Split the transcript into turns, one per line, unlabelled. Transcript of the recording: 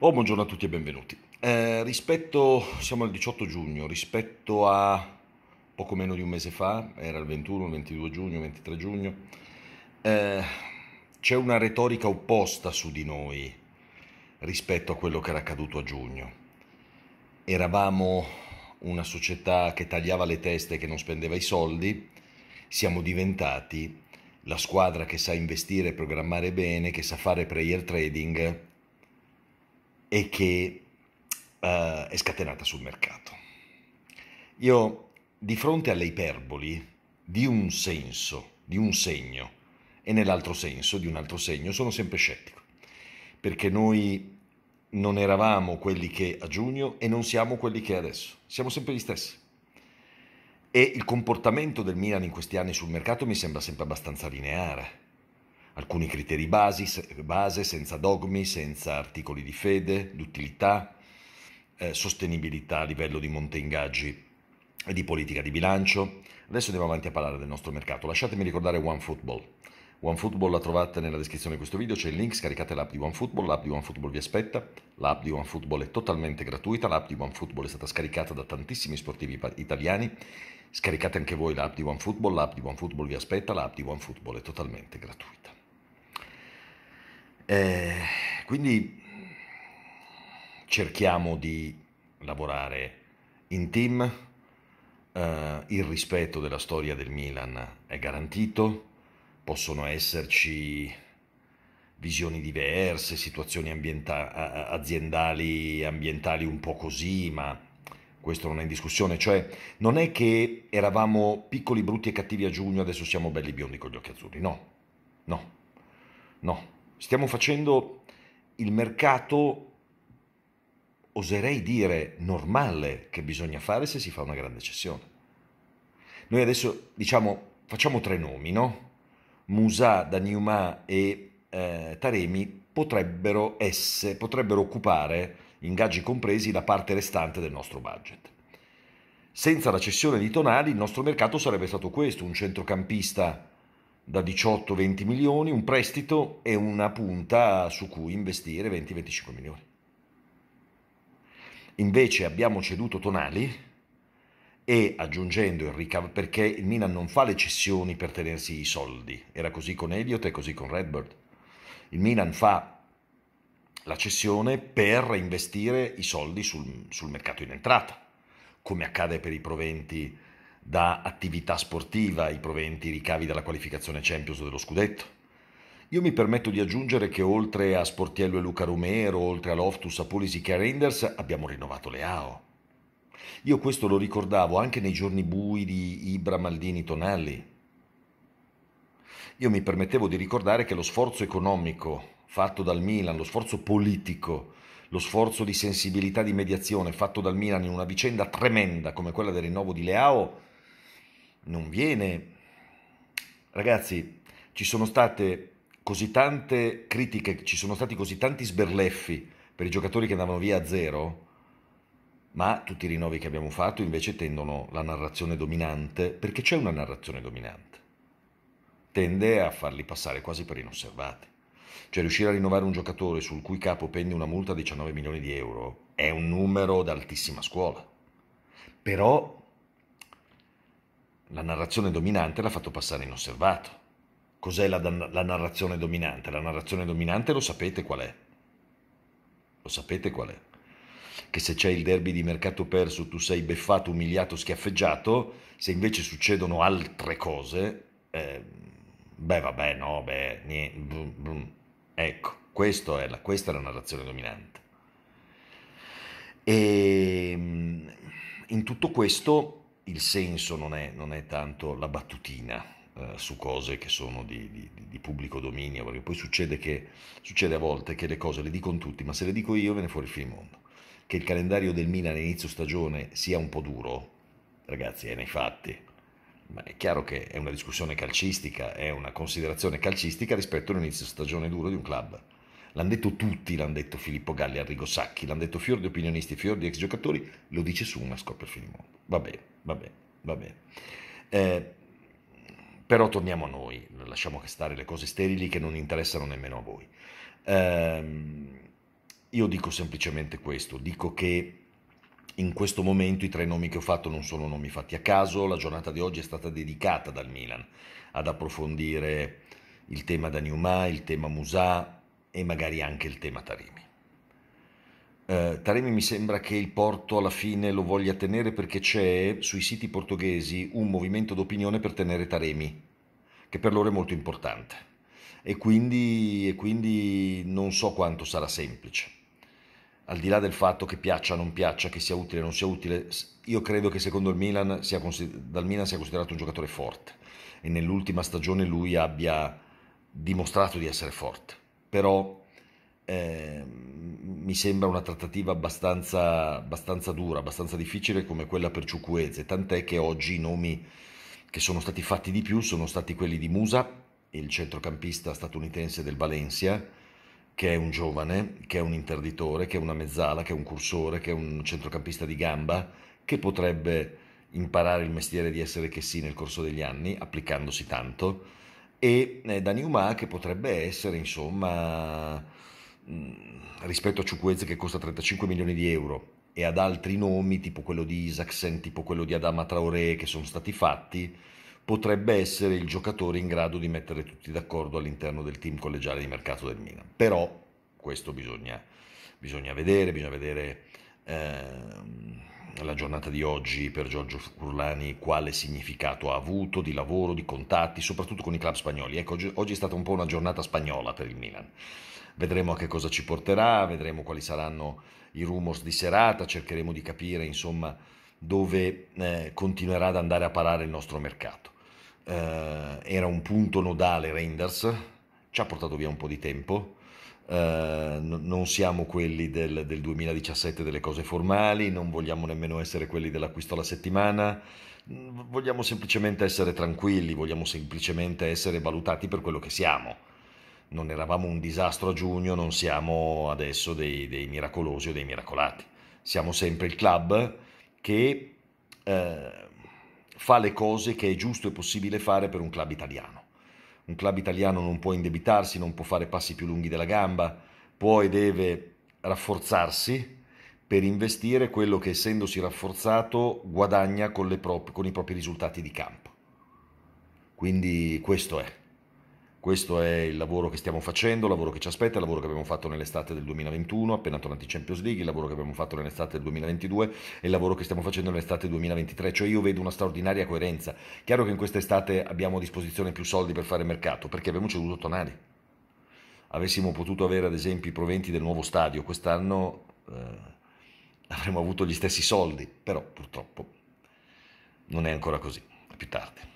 Oh, buongiorno a tutti e benvenuti. Eh, rispetto, siamo al 18 giugno, rispetto a poco meno di un mese fa, era il 21, il 22 giugno, 23 giugno, eh, c'è una retorica opposta su di noi rispetto a quello che era accaduto a giugno. Eravamo una società che tagliava le teste e che non spendeva i soldi, siamo diventati la squadra che sa investire e programmare bene, che sa fare prayer trading e che eh, è scatenata sul mercato. Io di fronte alle iperboli di un senso, di un segno e nell'altro senso, di un altro segno, sono sempre scettico, perché noi non eravamo quelli che a giugno e non siamo quelli che adesso, siamo sempre gli stessi. E il comportamento del Milan in questi anni sul mercato mi sembra sempre abbastanza lineare alcuni criteri basi, base, senza dogmi, senza articoli di fede, d'utilità, eh, sostenibilità a livello di monte ingaggi e di politica di bilancio. Adesso andiamo avanti a parlare del nostro mercato. Lasciatemi ricordare OneFootball. OneFootball la trovate nella descrizione di questo video, c'è il link, scaricate l'app di OneFootball, l'app di OneFootball vi aspetta, l'app di OneFootball è totalmente gratuita, l'app di OneFootball è stata scaricata da tantissimi sportivi italiani, scaricate anche voi l'app di OneFootball, l'app di OneFootball vi aspetta, l'app di OneFootball è totalmente gratuita. Eh, quindi cerchiamo di lavorare in team, eh, il rispetto della storia del Milan è garantito, possono esserci visioni diverse, situazioni ambienta- aziendali, ambientali un po' così, ma questo non è in discussione, cioè non è che eravamo piccoli, brutti e cattivi a giugno, adesso siamo belli biondi con gli occhi azzurri, no, no, no, Stiamo facendo il mercato, oserei dire, normale che bisogna fare se si fa una grande cessione. Noi adesso diciamo, facciamo tre nomi, no? Musa, Daniuma e eh, Taremi potrebbero, esse, potrebbero occupare, ingaggi compresi, la parte restante del nostro budget. Senza la cessione di Tonali il nostro mercato sarebbe stato questo, un centrocampista da 18-20 milioni, un prestito e una punta su cui investire 20-25 milioni. Invece abbiamo ceduto Tonali e aggiungendo il ricavo, perché il Milan non fa le cessioni per tenersi i soldi, era così con Elliot e così con Redbird. Il Milan fa la cessione per investire i soldi sul, sul mercato in entrata, come accade per i proventi da attività sportiva, i proventi ricavi dalla qualificazione Champions dello scudetto. Io mi permetto di aggiungere che oltre a Sportiello e Luca Romero, oltre a Loftus, a Pulisic e a Reinders, abbiamo rinnovato Leao. Io questo lo ricordavo anche nei giorni bui di Ibra Maldini Tonelli. Io mi permettevo di ricordare che lo sforzo economico fatto dal Milan, lo sforzo politico, lo sforzo di sensibilità di mediazione fatto dal Milan in una vicenda tremenda come quella del rinnovo di Leao non viene. Ragazzi, ci sono state così tante critiche, ci sono stati così tanti sberleffi per i giocatori che andavano via a zero, ma tutti i rinnovi che abbiamo fatto invece tendono la narrazione dominante, perché c'è una narrazione dominante, tende a farli passare quasi per inosservati. Cioè riuscire a rinnovare un giocatore sul cui capo pende una multa di 19 milioni di euro è un numero d'altissima scuola. Però la narrazione dominante l'ha fatto passare inosservato. Cos'è la, la, narrazione dominante? La narrazione dominante lo sapete qual è. Lo sapete qual è. Che se c'è il derby di mercato perso tu sei beffato, umiliato, schiaffeggiato, se invece succedono altre cose, eh, beh vabbè no, beh, niente, blum, blum. ecco, è la, questa è la narrazione dominante. E ehm, in tutto questo il senso non è, non è tanto la battutina eh, su cose che sono di, di, di, pubblico dominio, perché poi succede, che, succede a volte che le cose le dicono tutti, ma se le dico io viene fuori il mondo. Che il calendario del Milan all'inizio stagione sia un po' duro, ragazzi, è nei fatti. Ma è chiaro che è una discussione calcistica, è una considerazione calcistica rispetto all'inizio stagione duro di un club. L'hanno detto tutti, l'hanno detto Filippo Galli, Arrigo Sacchi, l'hanno detto fior di opinionisti, fior di ex giocatori, lo dice su una scoppia Filimondo. Va bene, va bene, va bene. Eh, però torniamo a noi, lasciamo che stare le cose sterili che non interessano nemmeno a voi. Eh, io dico semplicemente questo, dico che in questo momento i tre nomi che ho fatto non sono nomi fatti a caso, la giornata di oggi è stata dedicata dal Milan ad approfondire il tema da Danuma, il tema Musà, e magari anche il tema Taremi. Eh, Taremi mi sembra che il Porto alla fine lo voglia tenere perché c'è sui siti portoghesi un movimento d'opinione per tenere Taremi, che per loro è molto importante. E quindi, e quindi non so quanto sarà semplice. Al di là del fatto che piaccia o non piaccia, che sia utile o non sia utile, io credo che secondo il Milan sia, dal Milan sia considerato un giocatore forte e nell'ultima stagione lui abbia dimostrato di essere forte però eh, mi sembra una trattativa abbastanza, abbastanza, dura, abbastanza difficile come quella per Ciucueze, tant'è che oggi i nomi che sono stati fatti di più sono stati quelli di Musa, il centrocampista statunitense del Valencia, che è un giovane, che è un interditore, che è una mezzala, che è un cursore, che è un centrocampista di gamba, che potrebbe imparare il mestiere di essere che sì nel corso degli anni, applicandosi tanto e eh, Daniuma che potrebbe essere insomma mm, rispetto a Ciuquez che costa 35 milioni di euro e ad altri nomi tipo quello di Isaacsen, tipo quello di Adama Traoré che sono stati fatti, potrebbe essere il giocatore in grado di mettere tutti d'accordo all'interno del team collegiale di mercato del Milan. Però questo bisogna, bisogna vedere, bisogna vedere... Ehm, la giornata di oggi per Giorgio Curlani quale significato ha avuto di lavoro, di contatti, soprattutto con i club spagnoli. Ecco, oggi è stata un po' una giornata spagnola per il Milan. Vedremo a che cosa ci porterà, vedremo quali saranno i rumors di serata, cercheremo di capire insomma dove eh, continuerà ad andare a parare il nostro mercato. Eh, era un punto nodale Reinders, ci ha portato via un po' di tempo, eh, non siamo quelli del, del 2017 delle cose formali, non vogliamo nemmeno essere quelli dell'acquisto alla settimana, mm, vogliamo semplicemente essere tranquilli, vogliamo semplicemente essere valutati per quello che siamo. Non eravamo un disastro a giugno, non siamo adesso dei, dei miracolosi o dei miracolati. Siamo sempre il club che eh, fa le cose che è giusto e possibile fare per un club italiano un club italiano non può indebitarsi, non può fare passi più lunghi della gamba, può e deve rafforzarsi per investire quello che essendosi rafforzato guadagna con, prop- con i propri risultati di campo. Quindi questo è. Questo è il lavoro che stiamo facendo, il lavoro che ci aspetta, il lavoro che abbiamo fatto nell'estate del 2021, appena tornati in Champions League, il lavoro che abbiamo fatto nell'estate del 2022 e il lavoro che stiamo facendo nell'estate 2023. Cioè io vedo una straordinaria coerenza. Chiaro che in quest'estate abbiamo a disposizione più soldi per fare mercato, perché abbiamo ceduto Tonali. Avessimo potuto avere ad esempio i proventi del nuovo stadio, quest'anno eh, avremmo avuto gli stessi soldi, però purtroppo non è ancora così. A più tardi.